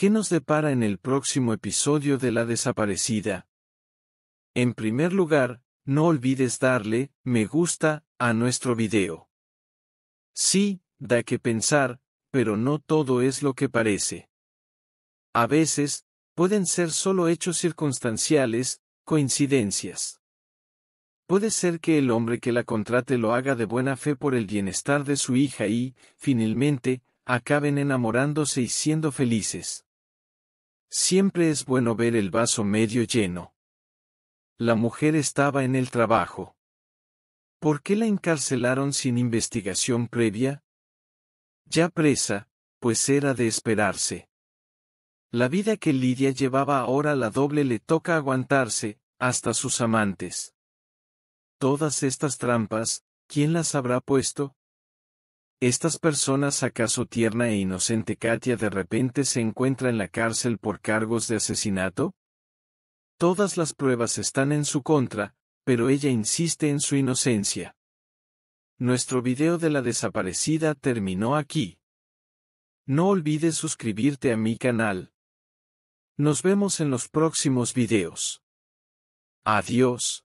¿Qué nos depara en el próximo episodio de La desaparecida? En primer lugar, no olvides darle me gusta a nuestro video. Sí, da que pensar, pero no todo es lo que parece. A veces, pueden ser solo hechos circunstanciales, coincidencias. Puede ser que el hombre que la contrate lo haga de buena fe por el bienestar de su hija y, finalmente, acaben enamorándose y siendo felices. Siempre es bueno ver el vaso medio lleno. La mujer estaba en el trabajo. ¿Por qué la encarcelaron sin investigación previa? Ya presa, pues era de esperarse. La vida que Lidia llevaba ahora la doble le toca aguantarse, hasta sus amantes. Todas estas trampas, ¿quién las habrá puesto? ¿Estas personas acaso tierna e inocente Katia de repente se encuentra en la cárcel por cargos de asesinato? Todas las pruebas están en su contra, pero ella insiste en su inocencia. Nuestro video de la desaparecida terminó aquí. No olvides suscribirte a mi canal. Nos vemos en los próximos videos. Adiós.